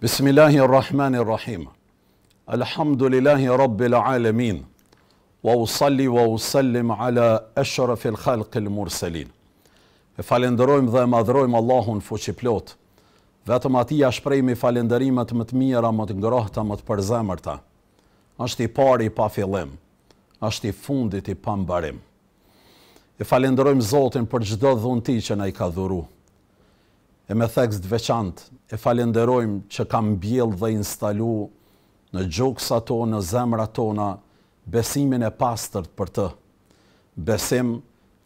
Bismillahirrahmanirrahim. Alhamdulillahi rabbil alemin. Wa usalli wa usallim ala ashra khalqil khalq mursalin. E falenderojmë dhe madhrojmë Allahun fuqiplot. Dhe të mati ashprejmë i falenderimet më të mira, më të ngrohta, më të përzemërta. Ashtë i pari pa fillim, Ashtë i fundit i pambarim. E falenderojmë Zotin për gjdo dhunti që na i ka dhuru e me theks të veçant, e falenderojmë që kam bjell dhe instalu në gjokës ato, në zemra tona, besimin e pastërt për të. Besim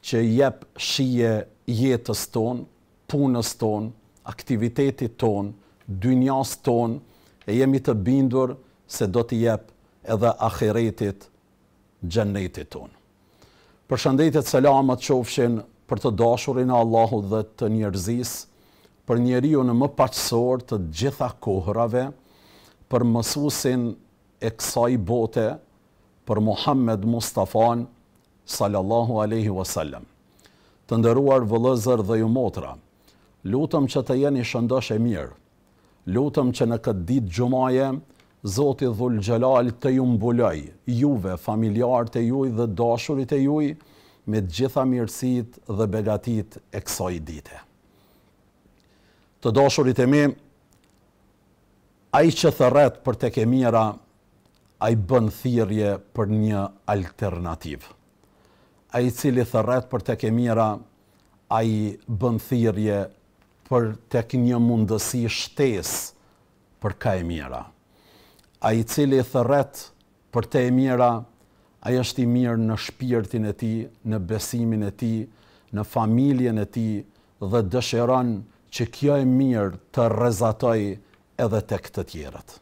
që jep shije jetës ton, punës ton, aktivitetit ton, dynjas ton, e jemi të bindur se do të jep edhe akiretit gjennetit ton. Për shëndetit selamat qofshin për të dashurin Allahut dhe të njërzisë, për njeriu në më pachësor të gjitha kohërave, për mësuesin e kësaj bote, për Muhammed Mustafan sallallahu alaihi wasallam. Të nderuar vëllezër dhe ju motra, lutem që të jeni shëndosh e mirë. Lutem që në këtë ditë xumaje Zoti Dhul Xhelal të ju mbuloj juve, familjarët e juaj dhe dashurit e juaj me të gjitha mirësitë dhe begatitë e kësaj dite të dashurit e mi, a i që thërret për të kemira, a i bën thirje për një alternativ. A i cili thërret për të kemira, a i bën thirje për të kënjë mundësi shtes për ka e mira. A i cili thërret për të e mira, a i është i mirë në shpirtin e ti, në besimin e ti, në familjen e ti, dhe dëshëronë që kjo e mirë të rezatoj edhe tek të tjerët.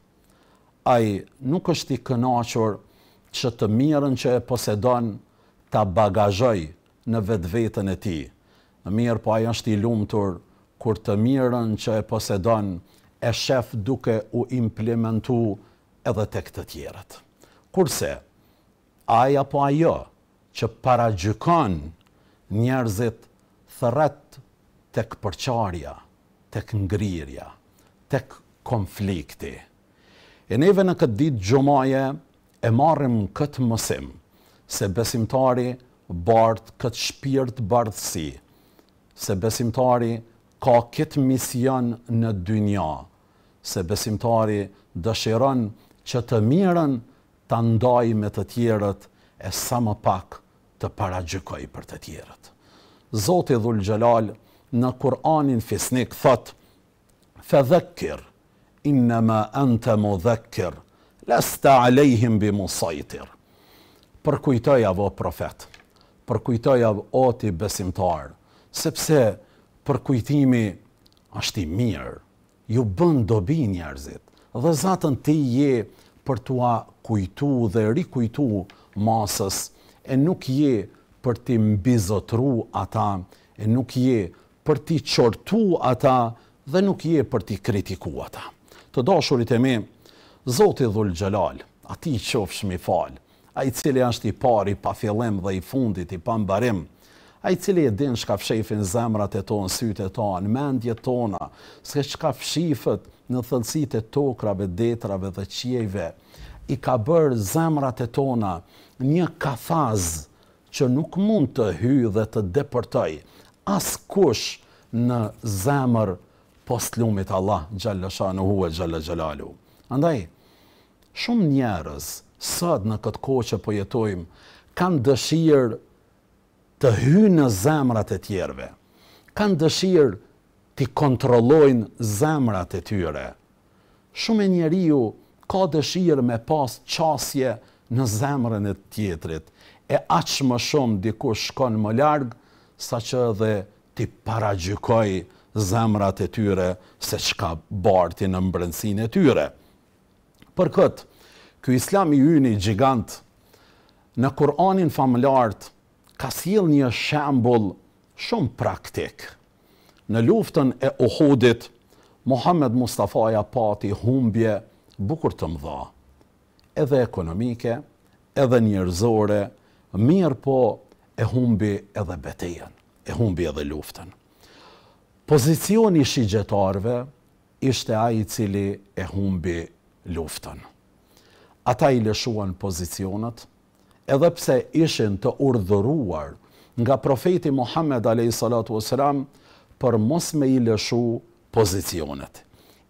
Ai nuk është i kënaqur që të mirën që e posedon ta bagazhoj në vetveten e tij. Në mirë po ai është i lumtur kur të mirën që e posedon e shef duke u implementu edhe tek të tjerët. Kurse ai apo ajo që paragjykon njerëzit thret tek përqarja, tek ngrirja, tek konflikti. E neve në këtë ditë gjumaje e marim këtë mësim, se besimtari bartë këtë shpirt bardhësi, se besimtari ka këtë mision në dynja, se besimtari dëshiron që të mirën të ndaj me të tjerët e sa më pak të paragjykoj për të tjerët. Zotë i Dhul gjelalë, në Kur'anin fisnik thot, fe dhekir, innama anta mu dhekir, lesta alejhim bi musajtir. Përkujtoj avo profet, përkujtoj avo ti besimtar, sepse përkujtimi është i mirë, ju bën dobi njerëzit, dhe zatën ti je për tua kujtu dhe rikujtu masës, e nuk je për ti mbizotru ata, e nuk je për t'i qortu ata dhe nuk je për t'i kritiku ata. Të dashurit e mi, Zotit dhul gjelal, ati i qofsh mi fal, a i cili ashtë i pari pa fillim dhe i fundit i pambarim, a i cili e din shka fshefin zemrat e tonë, sytë e tonë, mendje tona, se shka fshifët në thëllësit e tokrave, detrave dhe qjeve, i ka bërë zemrat e tona një kafaz që nuk mund të hy dhe të depërtoj, kush në zemër poslumit Allah gjallësha në huë gjallë gjallalu. Andaj, shumë njerës sëtë në këtë kohë që pojetojmë kanë dëshirë të hy në zemrat e tjerve, kanë dëshirë të kontrollojnë zemrat e tyre. Shumë e njeriu ka dëshirë me pas qasje në zemrën e tjetrit, e aqë më shumë dikush shkonë më largë, sa që dhe ti paragjykoj zemrat e tyre se qka barti në mbrëndësin e tyre. Për këtë, kjo islam i yni gjigant, në Kur'anin familartë, ka s'jil një shembol shumë praktik. Në luftën e Uhudit, Mohamed Mustafaja pati humbje bukur të mdha, edhe ekonomike, edhe njërzore, mirë po e humbi edhe betejen, e humbi edhe luftën. Pozicion i shigjetarve ishte a i cili e humbi luftën. Ata i lëshuan pozicionet, edhe pse ishin të urdhëruar nga profeti Muhammed a.s. për mos me i lëshu pozicionet.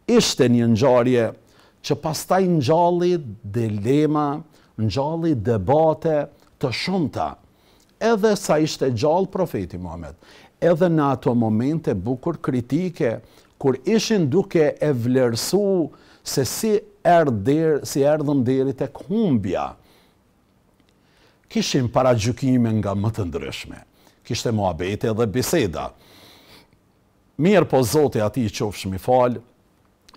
Ishte një nxarje që pastaj nxalli dilema, nxalli debate të shumëta, edhe sa ishte gjallë profeti Muhammed, edhe në ato momente bukur kritike, kur ishin duke e vlerësu se si erdhëm si dherit e këmbja, kishin para gjukime nga më të ndryshme, kishte muabete dhe biseda. Mirë po zote ati i qofshmi falë,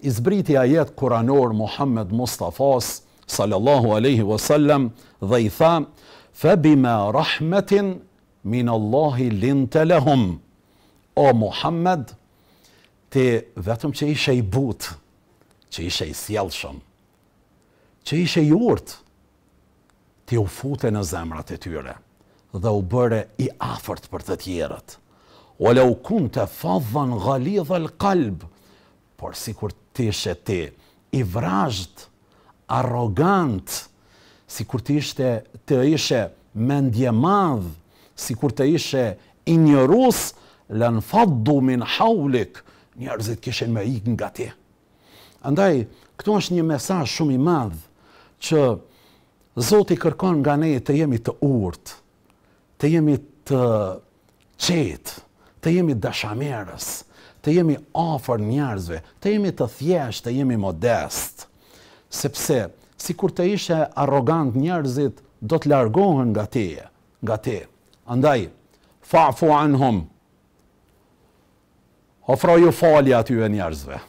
izbriti a jetë kuranor Muhammed Mustafas, sallallahu aleyhi wasallam, dhe i tha, fabima rahmetin min Allahi linte lehum. O Muhammed, ti vetëm që ishe i but, që ishe i sjelëshëm, që ishe i urt, ti u fute në zemrat e tyre dhe u bëre i afërt për të tjerët. O le u kun të fadhan gali dhe lë kalb, por si kur tishe ti i vrajt, arrogant, si kur të ishte, të ishe mendje madhë, si kur të ishe injërus lën faddu min haulik, njerëzit kishen me ikë nga ti. Andaj, këtu është një mesaj shumë i madhë, që Zotë i kërkon nga nejë të jemi të urtë, të jemi të qetë, të jemi dashamirës, të jemi ofër njerëzve, të jemi të thjeshtë, të jemi modestë, sepse si kur të ishe arrogant njerëzit, do të largohen nga teje, nga te. Andaj, fa'fu anhum, ofroju ju fali atyve njerëzve,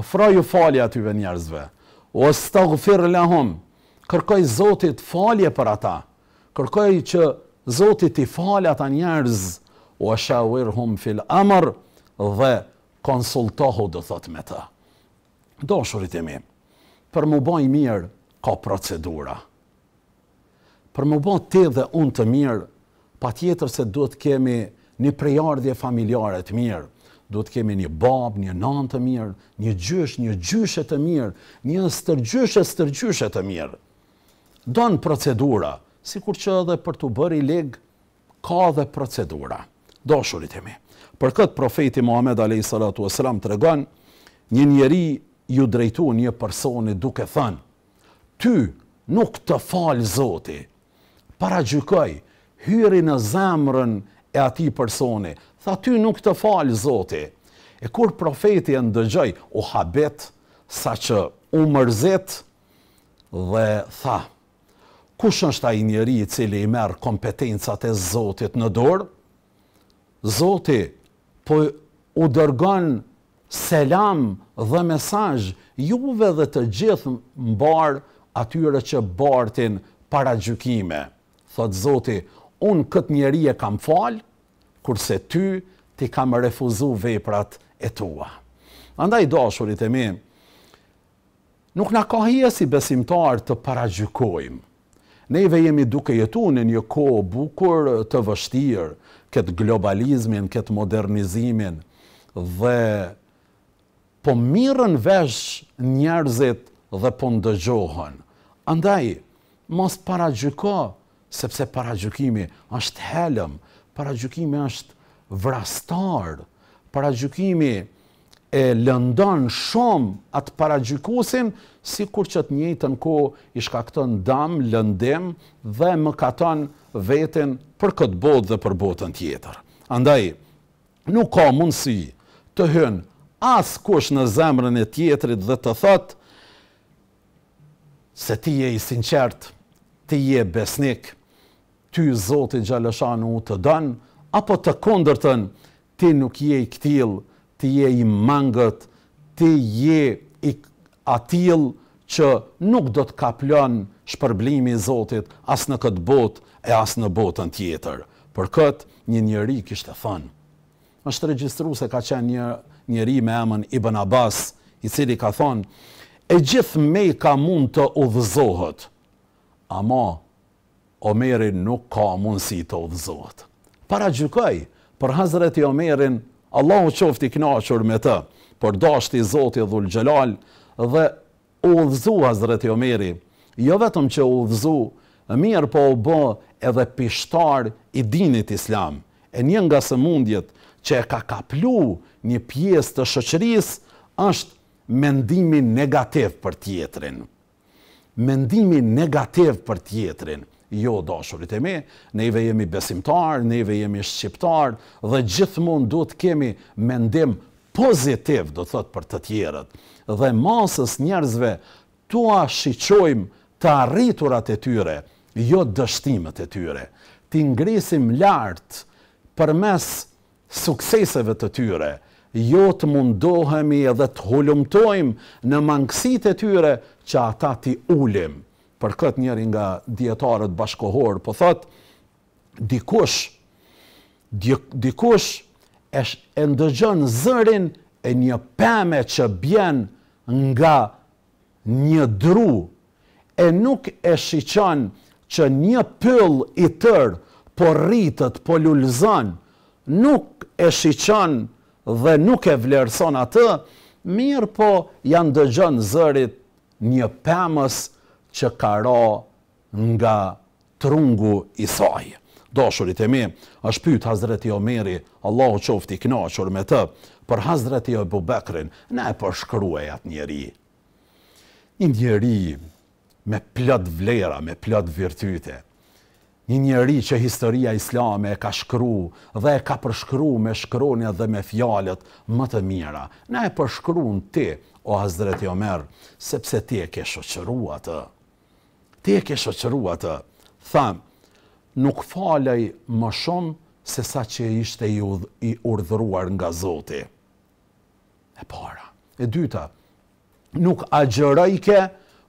ofroju ju fali atyve njerëzve, o staghfir lahum, kërkoj Zotit falje për ata, kërkoj që Zotit i fali ata njerëz, o shawir hum fil amër, dhe konsultohu dhe thot me ta. Do shurit e mi, për më bëj mirë ka procedura. Për më bëj të dhe unë të mirë, pa tjetër se duhet kemi një prejardhje familjare të mirë, duhet kemi një babë, një nanë të mirë, një gjysh, një gjyshe të mirë, një stërgjysh stërgjyshe të mirë. Donë procedura, si kur që edhe për të bëri legë, ka dhe procedura. Do e mi. Për këtë profeti Muhammed a.s. të regon, një njeri ju drejtu një personi duke thënë, ty nuk të falë zoti, para gjykoj, hyri në zemrën e ati personi, tha ty nuk të falë zoti, e kur profeti e ndëgjoj, u habet, sa që u mërzet, dhe tha, kush është a i njeri cili i merë kompetencat e zotit në dorë? Zoti, po u dërgonë, selam dhe mesaj juve dhe të gjithë mbar atyre që bartin para gjukime. Thotë zoti, unë këtë njeri e kam falë, kurse ty ti kam refuzu veprat e tua. Andaj dashurit e mi, nuk në ka hje si besimtar të para gjukojmë. Neve jemi duke jetu në një ko bukur të vështirë, këtë globalizmin, këtë modernizimin dhe po mirën vesh njerëzit dhe po ndëgjohën. Andaj, mos para gjyko, sepse para gjykimi është helëm, para gjykimi është vrastar, para gjykimi e lëndon shumë atë para gjykusin, si kur që të njëtën ku ishka këton dam, lëndim dhe më katon vetin për këtë botë dhe për botën tjetër. Andaj, nuk ka mundësi të hynë asë kush në zemrën e tjetërit dhe të thotë se ti je i sinqert, ti je besnik, ty zotit gjaleshanu të donë, apo të kondërtën, ti nuk je i këtil, ti je i mangët, ti je i atil që nuk do të kaplon shpërblimi zotit asë në këtë botë e asë në botën tjetër. Për këtë, një njëri kështë të thënë. është regjistru se ka qenë një njëri me emën Ibn Abbas, i cili ka thonë, e gjith me ka mund të udhëzohët, ama Omerin nuk ka mund si të udhëzohët. Para gjykoj, për Hazret i Omerin, Allah u qofti knaqër me të, për dashti i Zotit dhul Gjelal, dhe udhëzu Hazret i Omeri, jo vetëm që udhëzu, mirë po u bë edhe pishtar i dinit islam, e njën nga së mundjet që e ka kaplu një pjesë të shëqëris, është mendimin negativ për tjetrin. Mendimin negativ për tjetrin. Jo, dashurit e me, neve jemi besimtar, neve jemi shqiptar, dhe gjithë mund të kemi mendim pozitiv, do të thot për të tjerët. Dhe masës njerëzve, tua shqichojmë të arriturat e tyre, jo dështimet e tyre. Ti ngrisim lartë për mes sukceseve të tyre, jo të mundohemi edhe të hulumtojmë në mangësit e tyre që ata ti ulim. Për këtë njëri nga djetarët bashkohorë, po thotë, dikush, dikush e ndëgjën zërin e një peme që bjen nga një dru, e nuk e shiqan që një pëll i tërë, po rritët, po lullëzën, nuk e shiqanë dhe nuk e vlerëson atë, mirë po janë dëgjën zërit një pëmës që ka ra nga trungu i sajë. Doshurit e mi, është pyth Hazreti Omeri, Allahu qofti knaqër me të, për Hazreti Ebu Bekrin, ne e përshkruajat njeri. Një njeri me plët vlera, me plët virtyte, një njeri që historia islame e ka shkru dhe e ka përshkru me shkronja dhe me fjalet më të mira. Na e përshkru në ti, o Hazreti Omer, sepse ti e ke shoqërua të. Ti e ke shoqërua të. Tha, nuk falaj më shumë se sa që i shte i urdhruar nga zoti. E para. E dyta, nuk agjërajke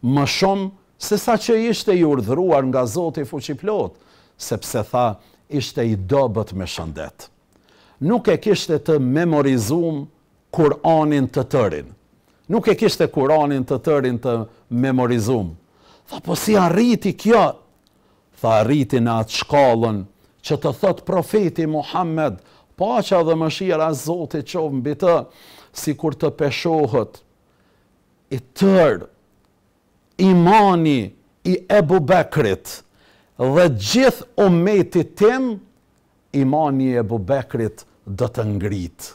më shumë se sa që i shte i urdhruar nga zoti fuqiplotë sepse tha ishte i dobët me shëndet. Nuk e kishte të memorizum Kur'anin të tërin. Nuk e kishte Kur'anin të tërin të memorizum. Tha, po si arriti kjo? Tha, arriti në atë shkallën që të thot profeti Muhammed, që dhe më shira zotit qovë mbi të, si kur të peshohët, i tërë, imani, i ebu bekrit, dhe gjithë umetit tim, imani e bubekrit dhe të ngritë.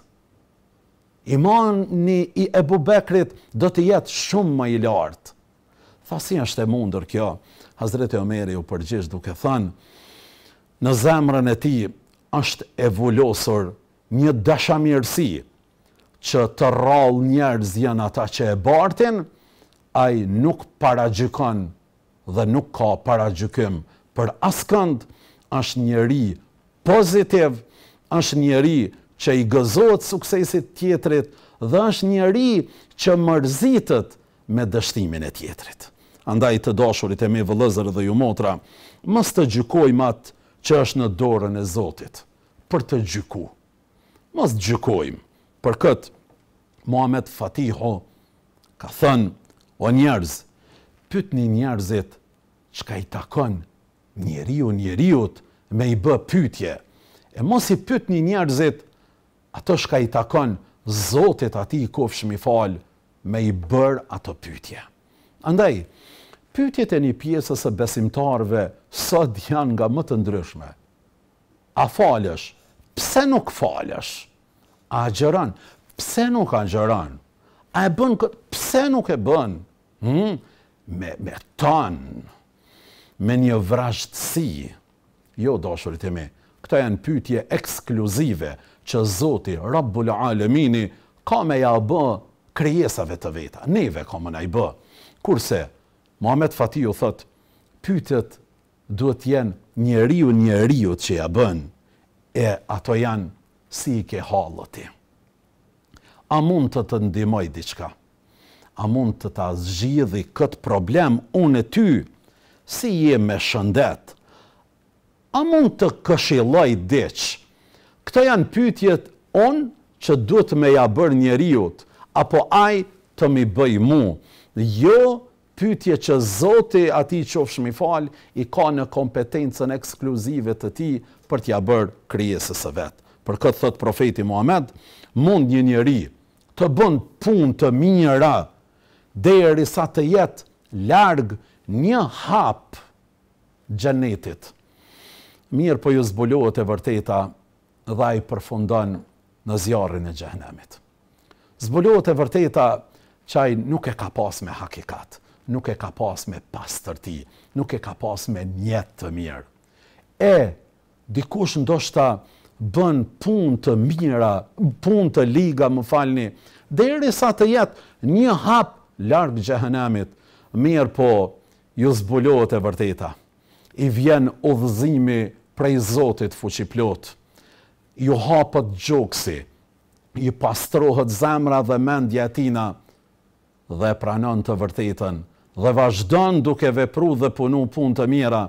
Imani e bubekrit dhe të jetë shumë më i lartë. Tha si është e mundur kjo, Hazreti Omeri u përgjish duke thënë, në zemrën e ti është evulosur një dëshamirësi që të rral njerëz janë ata që e bartin, a nuk para gjykon dhe nuk ka para gjykim për askënd është njëri pozitiv, është njëri që i gëzot suksesit tjetrit dhe është njëri që mërzitët me dështimin e tjetrit. Andaj të doshurit e me vëllëzër dhe ju motra, mës të gjykoj matë që është në dorën e Zotit, për të gjyku. Mës të gjykojmë, për këtë, Muhammed Fatiho ka thënë, o njerëz, pyt një njerëzit që ka i takonë, njeriu njeriut me i bë pyetje. E mos i një njerëzit ato shka i takon Zotit ati i kofshëm i fal me i bër ato pyetje. Andaj pyetjet e një pjesës së besimtarëve sot janë nga më të ndryshme. A falësh? Pse nuk falësh? A xheron? Pse nuk xheron? A e bën këtë? Pse nuk e bën? Hm? Me me ton me një vrashtësi. Jo, dashurit e këta janë pytje ekskluzive që Zoti, Rabbul Alemini, ka me ja bë kryesave të veta, neve ka me na i bë. Kurse, Mohamed Fatiu thot, pytjet duhet jenë njeriu njeriu që ja bën, e ato janë si i ke halëti. A mund të të ndimoj diqka? A mund të të zgjidhi këtë problem unë e ty, si je me shëndet, a mund të këshiloj diq? Këto janë pytjet onë që duhet me ja bërë njeriut, apo aj të mi bëj mu. Jo pytje që zote ati që ofsh mi falë, i ka në kompetencën ekskluzive të ti për t'ja bërë kryesës e vetë. Për këtë thëtë profeti Muhammed, mund një njeri të bënd pun të minjëra, dhe e risa të jetë largë një hap gjenetit. Mirë po ju zbulohet e vërteta dhe i përfundon në zjarën e gjenemit. Zbulohet e vërteta që nuk e ka pas me hakikat, nuk e ka pas me pas tërti, nuk e ka pas me njetë të mirë. E, dikush në bën pun të mira, pun të liga, më falni, dhe i risa të jetë një hap largë gjenemit, mirë po njështë, ju zbulohet e vërteta. I vjen udhëzimi prej Zotit fuqiplot. Ju hapet gjoksi, i pastrohet zemra dhe mendja e tina dhe pranon të vërtetën dhe vazhdon duke vepruar dhe punu punë të mira,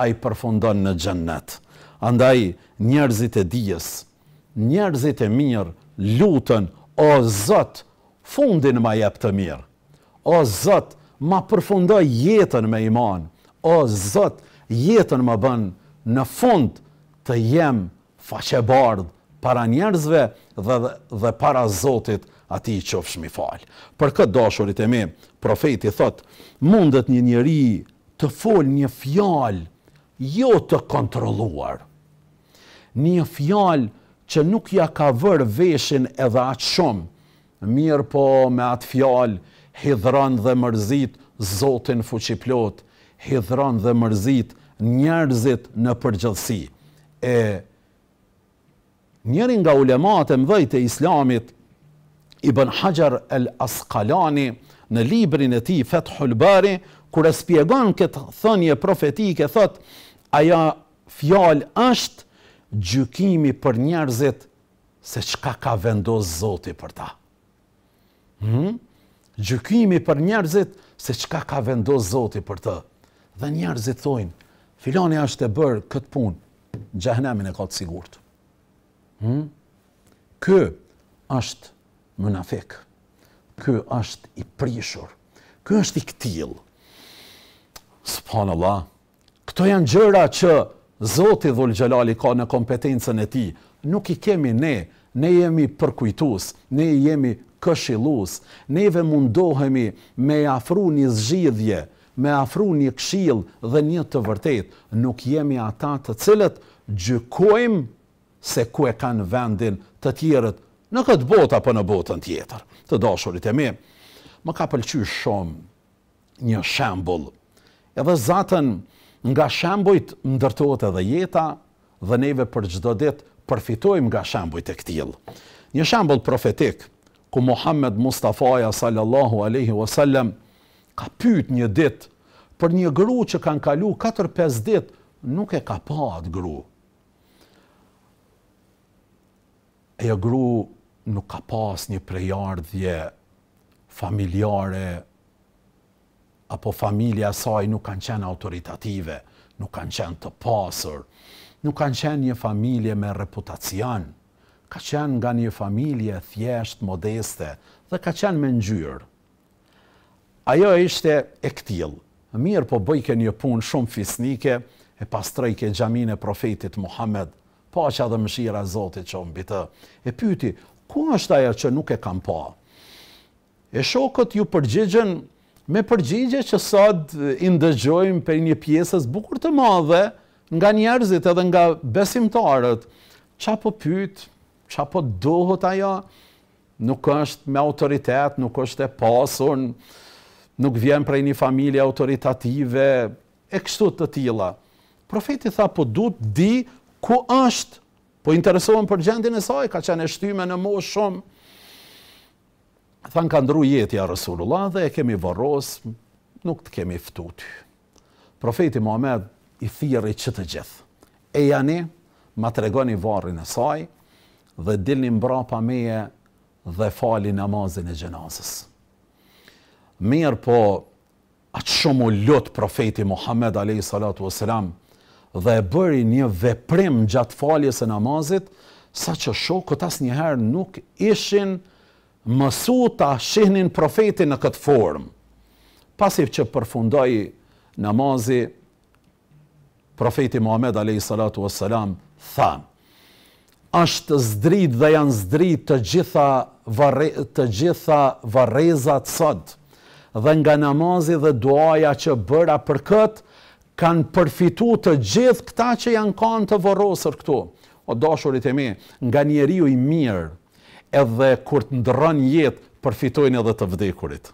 ai përfundon në xhennet. Andaj njerëzit e dijes, njerëzit e mirë lutën o Zot fundin më jap të mirë. O Zot, ma përfundoj jetën me iman, o zët, jetën më bën në fund të jem faqe para njerëzve dhe, dhe para zotit ati që fshmi falë. Për këtë dashurit e me, profeti thot, mundet një njeri të fol një fjalë jo të kontroluar, një fjalë që nuk ja ka vërë veshin edhe atë shumë, mirë po me atë fjalë, Hidhran dhe mërzit Zotin fuqiplot Hidhran dhe mërzit Njerëzit në përgjëllësi E Njerën nga ulemate më dhejt e islamit Ibn Hajar El Asqalani Në librin e ti, Feth Hulbari Kur e spjegon këtë thënje profetike Thot, aja Fjall është Gjukimi për njerëzit Se çka ka vendos Zotit për ta Hmm gjykimi për njerëzit se çka ka vendosur Zoti për të. Dhe njerëzit thojnë, filani është e bër kët punë, xhehenamin e ka të sigurt. Hm? Ky është munafik. Ky është i prishur. Ky është i ktill. Subhanallahu. Kto janë gjëra që Zoti Dhul Xhelali ka në kompetencën e tij, nuk i kemi ne. Ne jemi përkujtues, ne jemi këshillues, neve mundohemi me afru një zgjidhje, me afru një këshill dhe një të vërtet, nuk jemi ata të cilët gjykojmë se ku e kanë vendin të tjerët në këtë botë apo në botën tjetër. Të dashurit e mi, më ka pëlqy shumë një shembull. Edhe zatën nga shembujt ndërtohet edhe jeta dhe neve për çdo ditë përfitojmë nga shembujt e këtill. Një shembull profetik, ku Muhammed Mustafaja sallallahu aleyhi wasallam ka pyt një dit për një gru që kanë kalu 4-5 dit nuk e ka pa atë gru. E e jo gru nuk ka pas një prejardhje familjare apo familja saj nuk kanë qenë autoritative, nuk kanë qenë të pasër, nuk kanë qenë një familje me reputacionë ka qenë nga një familje thjesht, modeste, dhe ka qenë me njërë. Ajo ishte e këtil, mirë po bëjke një punë shumë fisnike, e pastrejke gjamine profetit Muhammed, pa po që adhe mëshira zotit që mbi të, e pyti, ku është aja që nuk e kam pa? E shokët ju përgjigjen me përgjigje që sot indëgjojmë për një pjesës bukur të madhe, nga njerëzit edhe nga besimtarët, qa po pytë, qa po duhet ajo, nuk është me autoritet, nuk është e pasur, nuk vjen prej një familje autoritative, e kështu të tila. Profeti tha, po duhet di ku është, po interesohen për gjendin e saj, ka qenë e shtyme në mos shumë. Tha, në ka ndru jeti a Rasulullah dhe e kemi varros, nuk të kemi fëtuti. Profeti Muhammed i thiri që të gjithë, e janë i, ma të regoni varin e saj, dhe dilni mbra pa meje dhe fali namazin e gjenazës. Mirë po, atë shumë u lotë profeti Muhammed a.s. dhe e bëri një veprim gjatë faljes e namazit, sa që shokët asë njëherë nuk ishin mësu të shihnin profeti në këtë formë. Pasif që përfundoj namazi, profeti Muhammed a.s. thamë, është zdrit dhe janë zdrit të gjitha vare, të gjitha varrezat sot dhe nga namazi dhe duaja që bëra për kët kanë përfituar të gjithë këta që janë kanë të varrosur këtu o dashurit e mi nga njeriu i mirë edhe kur të ndron jetë përfitojnë edhe të vdekurit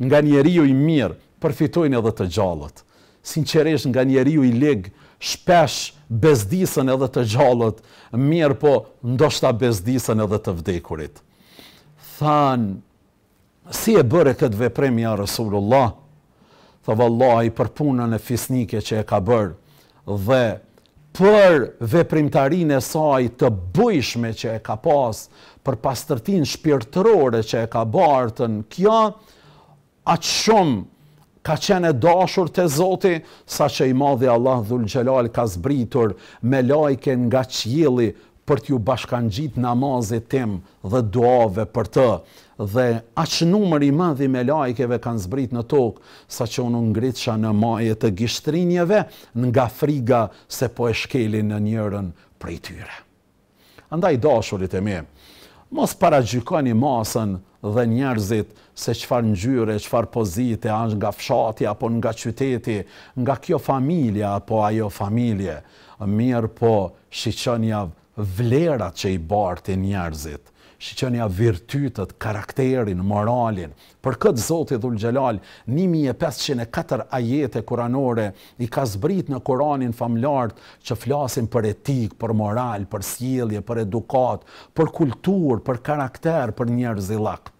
nga njeriu i mirë përfitojnë edhe të gjallët sinqerisht nga njeriu i leg shpesh bezdisën edhe të gjallët, mirë po ndoshta bezdisën edhe të vdekurit. Thanë, si e bëre këtë vepremja a Rasulullah, thë për punën e fisnike që e ka bërë, dhe për veprimtarin e saj të bujshme që e ka pasë, për pastërtin shpirtërore që e ka bartën kja, atë shumë ka qenë e dashur të zoti, sa që i madhe Allah dhul gjelal ka zbritur me lajke nga qjeli për t'ju bashkan gjitë namazit tim dhe duave për të. Dhe aqë numër i madhi me lajkeve kanë zbrit në tokë, sa që unë ngritësha në majet të gishtrinjeve nga friga se po e shkeli në njërën prej tyre. Andaj dashurit e me, mos para gjykoni masën, dhe njerëzit se qëfar në gjyre, qëfar pozite, anë nga fshati apo nga qyteti, nga kjo familja apo ajo familje, mirë po shqyqënja vlerat që i bartë i njerëzit shqenja virtytët, karakterin, moralin. Për këtë Zotit Dhul Gjelal, 1504 ajete kuranore i ka zbrit në kuranin famlartë që flasin për etik, për moral, për sjelje, për edukat, për kultur, për karakter, për njerë zilak.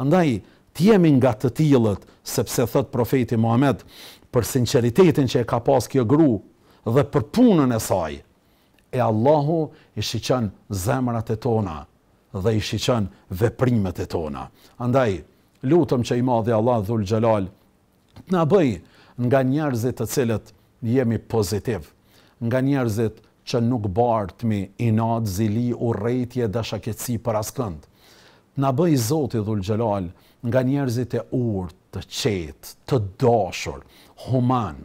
Andaj, tjemi nga të tilët, sepse thëtë profeti Muhammed, për sinceritetin që e ka pas kjo gru dhe për punën e saj, e Allahu i shiqen zemrat e tona, dhe i shiqen veprimet e tona. Andaj, lutëm që i madhi Allah dhul gjelal të në bëj nga njerëzit të cilët jemi pozitiv, nga njerëzit që nuk bartëmi inat, zili, urejtje, dëshaketsi për askënd. Në bëj zoti dhul gjelal nga njerëzit e urt, të qetë, të dashur, human.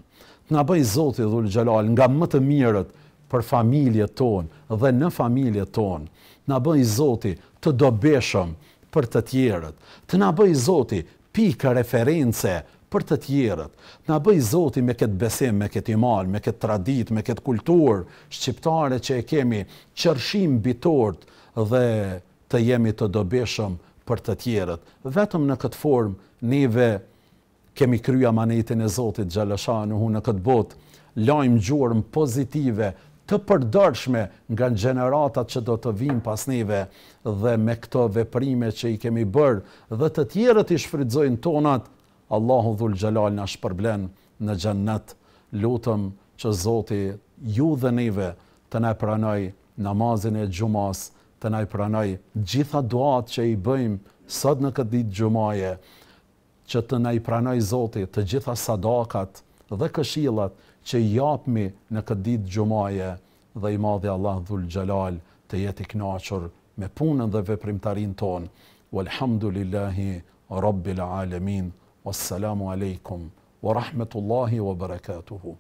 Të në bëj zoti dhul gjelal nga më të mirët për familje tonë dhe në familje tonë, në bëj zoti të dobeshëm për të tjerët, të në bëj zoti pika referencë për të tjerët, në bëj zoti me këtë besim, me këtë imal, me këtë tradit, me këtë kultur, shqiptare që e kemi qërshim bitort dhe të jemi të dobeshëm për të tjerët. Vetëm në këtë formë, neve kemi krya manetin e zotit gjelesha në këtë botë, lajmë gjurëm pozitive, të përdorshme nga gjeneratat që do të vim pas neve dhe me këto veprime që i kemi bërë dhe të tjerët i shfridzojnë tonat, Allahu dhul gjelal në shpërblen në gjennet. Lutëm që Zoti ju dhe neve të ne pranoj namazin e gjumas, të ne pranoj gjitha duat që i bëjmë sot në këtë ditë gjumaje, që të ne pranoj Zoti të gjitha sadakat dhe këshilat, që japmi në këtë ditë gjumaje dhe i madhi Allah dhul gjelal të jeti knaqër me punën dhe veprimtarin tonë. Walhamdulillahi, Rabbil Alemin, wassalamu alaikum, wa rahmetullahi wa barakatuhu.